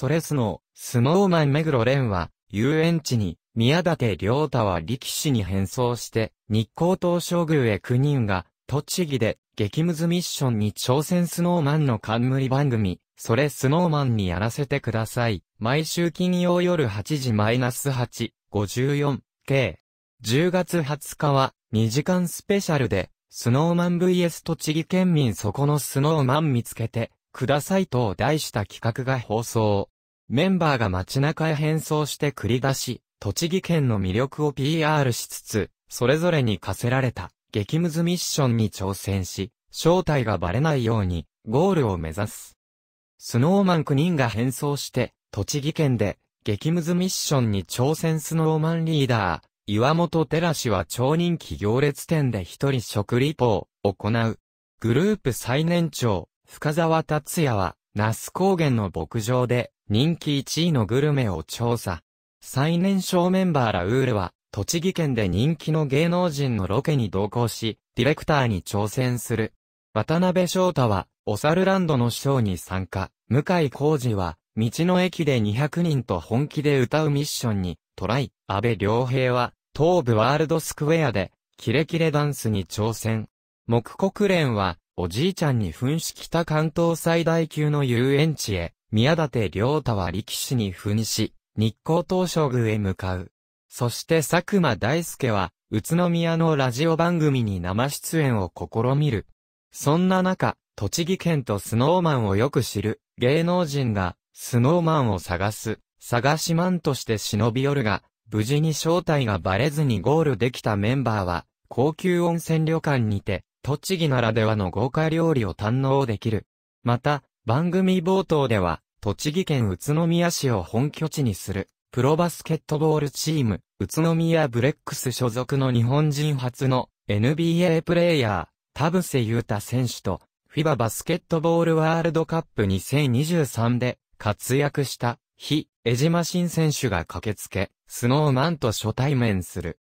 それスノー、スノーマン目黒蓮は、遊園地に、宮舘良太は力士に変装して、日光東照宮へ9人が、栃木で、激ムズミッションに挑戦スノーマンの冠番組、それスノーマンにやらせてください。毎週金曜夜8時マイナス8、54、計。10月20日は、2時間スペシャルで、スノーマン VS 栃木県民そこのスノーマン見つけて、くださいと題した企画が放送。メンバーが街中へ変装して繰り出し、栃木県の魅力を PR しつつ、それぞれに課せられた激ムズミッションに挑戦し、正体がバレないようにゴールを目指す。スノーマン9人が変装して、栃木県で激ムズミッションに挑戦スノーマンリーダー、岩本寺氏は超人気行列店で一人食リポを行う。グループ最年長、深沢達也は、那須高原の牧場で、人気1位のグルメを調査。最年少メンバーラウールは、栃木県で人気の芸能人のロケに同行し、ディレクターに挑戦する。渡辺翔太は、お猿ランドのショーに参加。向井康二は、道の駅で200人と本気で歌うミッションに、トライ。安倍良平は、東部ワールドスクエアで、キレキレダンスに挑戦。木国連は、おじいちゃんに噴し来た関東最大級の遊園地へ、宮舘良太は力士に赴任し、日光東照宮へ向かう。そして佐久間大介は、宇都宮のラジオ番組に生出演を試みる。そんな中、栃木県とスノーマンをよく知る芸能人が、スノーマンを探す、探しマンとして忍び寄るが、無事に正体がバレずにゴールできたメンバーは、高級温泉旅館にて、栃木ならではの豪華料理を堪能できる。また、番組冒頭では、栃木県宇都宮市を本拠地にする、プロバスケットボールチーム、宇都宮ブレックス所属の日本人初の NBA プレイヤー、田臥勇太選手と、FIBA バスケットボールワールドカップ2023で活躍した、非江島新選手が駆けつけ、スノーマンと初対面する。